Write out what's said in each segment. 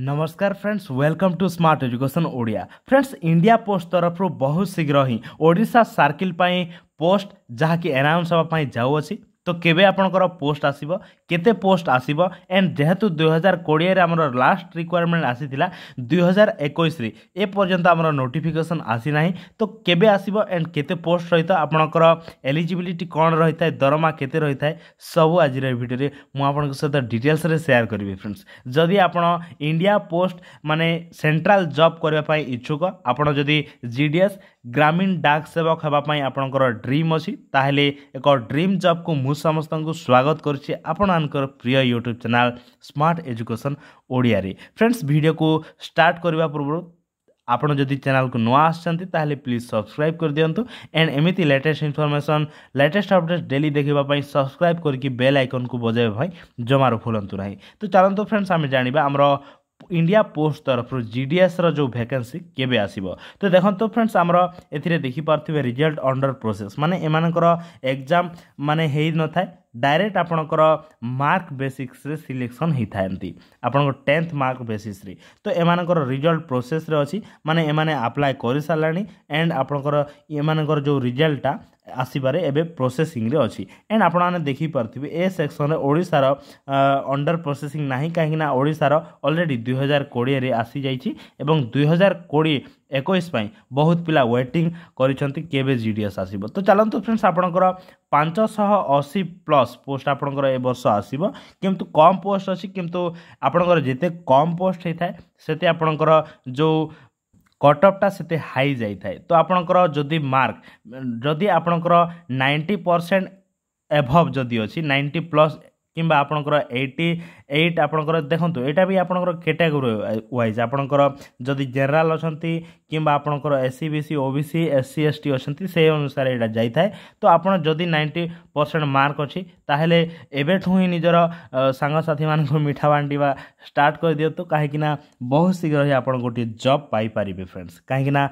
नमस्कार friends welcome to smart education Odia friends India Post तरफ बहुत शीघ्र ही ओडिशा सर्किल पोस्ट जहाँकि एनाउन्स होगापी जाऊँगी তো কেবে আপনার পোস্ট আসব কেতে পোস্ট আসব এন্ড যেহেতু দুই হাজার কোড়িয়ে আমার লাস্ট রিকোয়ারমেন্ট আসিলা দুই হাজার একুশে এ পর্যন্ত আমার নোটিফিকেসন আসি না তো কেবে আসব এন্ড কেতে পোস্ট সহিত আপনার এলিজিবিলিটি কণ রয়েছে দরমা কেতে রয়েছে সবু আজির ভিডিওরে মু আপনার সহ ডিটেলসরে সেয়ার করবি ফ্রেন্ডস যদি আপনার ইন্ডিয়া পোস্ট মানে সেন্ট্রাল জব করা ইচ্ছুক আপনার যদি জিডিএস ଗ୍ରାମୀଣ ଡାକ ସେବକ ହେବା ପାଇଁ ଆପଣଙ୍କର ଡ୍ରିମ୍ ଅଛି ତାହେଲେ ଏକ ଡ୍ରିମ୍ ଜବ୍କୁ ମୁଁ ସମସ୍ତଙ୍କୁ ସ୍ୱାଗତ କରୁଛି ଆପଣମାନଙ୍କର ପ୍ରିୟ ୟୁଟ୍ୟୁବ୍ ଚ୍ୟାନେଲ୍ ସ୍ମାର୍ଟ ଏଜୁକେସନ୍ ଓଡ଼ିଆରେ ଫ୍ରେଣ୍ଡସ୍ ଭିଡ଼ିଓକୁ ଷ୍ଟାର୍ଟ କରିବା ପୂର୍ବରୁ ଆପଣ ଯଦି ଚ୍ୟାନେଲ୍କୁ ନୂଆ ଆସିଛନ୍ତି ତାହେଲେ ପ୍ଲିଜ୍ ସବସ୍କ୍ରାଇବ୍ କରିଦିଅନ୍ତୁ ଆଣ୍ଡ ଏମିତି latest information latest update daily ଦେଖିବା ପାଇଁ ସବସ୍କ୍ରାଇବ୍ କରିକି ବେଲ୍ ଆଇକନ୍କୁ ବଜାଇବା ପାଇଁ ଜମାରୁ ଭୁଲନ୍ତୁ ନାହିଁ ତ ଚାଲନ୍ତୁ ଫ୍ରେଣ୍ଡସ୍ ଆମେ ଜାଣିବା ଆମର ଇଣ୍ଡିଆ ପୋଷ୍ଟ ତରଫରୁ ଜିଡିଏସ୍ର ଯେଉଁ ଭ୍ୟାକେନ୍ସି କେବେ ଆସିବ ତ ଦେଖନ୍ତୁ ଫ୍ରେଣ୍ଡସ୍ ଆମର ଏଥିରେ ଦେଖିପାରୁଥିବେ ରିଜଲ୍ଟ ଅଣ୍ଡର ପ୍ରୋସେସ୍ ମାନେ ଏମାନଙ୍କର ଏକ୍ଜାମ୍ ମାନେ ହୋଇନଥାଏ ଡାଇରେକ୍ଟ ଆପଣଙ୍କର ମାର୍କ ବେସିକ୍ସରେ ସିଲେକ୍ସନ୍ ହୋଇଥାନ୍ତି ଆପଣଙ୍କ ଟେନ୍ଥ ମାର୍କ ବେସିସ୍ରେ ତ ଏମାନଙ୍କର ରିଜଲ୍ଟ ପ୍ରୋସେସ୍ରେ ଅଛି ମାନେ ଏମାନେ ଆପ୍ଲାଏ କରିସାରିଲାଣି ଆଣ୍ଡ ଆପଣଙ୍କର ଏମାନଙ୍କର ଯେଉଁ ରିଜଲ୍ଟଟା ଆସିବାରେ ଏବେ ପ୍ରୋସେସିଂରେ ଅଛି ଆଣ୍ଡ ଆପଣମାନେ ଦେଖିପାରୁଥିବେ ଏ ସେକ୍ସନ୍ରେ ଓଡ଼ିଶାର ଅଣ୍ଡର ପ୍ରୋସେସିଂ ନାହିଁ କାହିଁକିନା ଓଡ଼ିଶାର ଅଲରେଡ଼ି ଦୁଇହଜାର କୋଡ଼ିଏରେ ଆସିଯାଇଛି ଏବଂ ଦୁଇହଜାର କୋଡ଼ିଏ ଏକୋଇଶ ପାଇଁ ବହୁତ ପିଲା ୱେଟିଂ କରିଛନ୍ତି କେବେ ଜି ଡି ଏସ୍ ଆସିବ ତ ଚାଲନ୍ତୁ ଫ୍ରେଣ୍ଡସ୍ ଆପଣଙ୍କର ପାଞ୍ଚଶହ ଅଶୀ ପ୍ଲସ୍ ପୋଷ୍ଟ ଆପଣଙ୍କର ଏ ବର୍ଷ ଆସିବ କିନ୍ତୁ କମ୍ ପୋଷ୍ଟ ଅଛି କିନ୍ତୁ ଆପଣଙ୍କର ଯେତେ କମ୍ ପୋଷ୍ଟ ହେଇଥାଏ ସେତେ ଆପଣଙ୍କର ଯେଉଁ କଟଅଫ୍ଟା ସେତେ ହାଇ ଯାଇଥାଏ ତ ଆପଣଙ୍କର ଯଦି ମାର୍କ ଯଦି ଆପଣଙ୍କର ନାଇଣ୍ଟି ପରସେଣ୍ଟ ଏଭଭ୍ ଯଦି ଅଛି ନାଇଣ୍ଟି ପ୍ଲସ୍ କିମ୍ବା ଆପଣଙ୍କର ଏଇଟି এইট আপনার দেখুন এটা বি আপনার ক্যাটেগোরি ওয়াইজ আপনার যদি জেনারেল অনেক কিংবা আপনার AC BC OBC SC ST অনেক সেই অনুসারে এটা যাই থাকে তো আপনার যদি নাইনটি পরসেন্ট মার্ক অছি তাহলে এবেঠু হি নিজের সাংসাথী মানুষ মিঠা বাঁটিবা স্টার্ট করে দিও কাহিঁকিনা বহু শীঘ্র হি আপনার গোটিয়ে জব পাইপারে ফ্রেন্ডস কাহিঁকিনা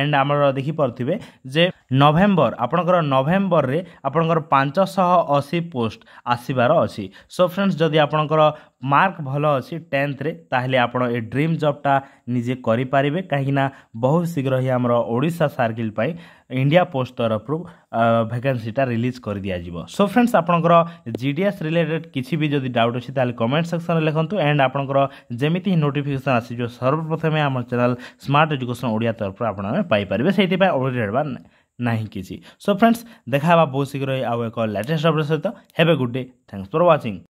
এন্ড আমার দেখিপারে যে নভেম্বর আপনার নভেম্বরের আপনার পাঁচশহ অশী পোস্ট আসবার অ সো ফ্রেন্ডস যদি আপনার ଆପଣଙ୍କର ମାର୍କ ଭଲ ଅଛି ଟେନ୍ଥରେ ତାହେଲେ ଆପଣ ଏ ଡ୍ରିମ୍ ଜବ୍ଟା ନିଜେ କରିପାରିବେ କାହିଁକିନା ବହୁତ ଶୀଘ୍ର ହିଁ ଆମର ଓଡ଼ିଶା ସାର୍କିଲ୍ ପାଇଁ ଇଣ୍ଡିଆ ପୋଷ୍ଟ ତରଫରୁ ଭ୍ୟାକେନ୍ସିଟା ରିଲିଜ୍ କରିଦିଆଯିବ ସୋ ଫ୍ରେଣ୍ଡସ୍ ଆପଣଙ୍କର ଜି ଡି ଏସ୍ ରିଲେଟେଡ଼୍ କିଛି ବି ଯଦି ଡାଉଟ୍ ଅଛି ତାହେଲେ କମେଣ୍ଟ ସେକ୍ସନ୍ରେ ଲେଖନ୍ତୁ ଆଣ୍ଡ ଆପଣଙ୍କର ଯେମିତି ହିଁ ନୋଟିଫିକେସନ୍ ଆସିଯିବ ସର୍ବପ୍ରଥମେ ଆମ ଚ୍ୟାନେଲ୍ ସ୍ମାର୍ଟ ଏଜୁକେସନ୍ ଓଡ଼ିଆ ତରଫରୁ ଆପଣମାନେ ପାଇପାରିବେ ସେଇଥିପାଇଁ ଅଲରେଡ଼ି ହେବା ନାହିଁ କିଛି ସୋ ଫ୍ରେଣ୍ଡସ୍ ଦେଖା ହେବା ବହୁତ ଶୀଘ୍ର ଆଉ ଏକ ଲାଟେଷ୍ଟ ଅପଡ଼େଟ୍ ସହିତ ହେବେ good day thanks for watching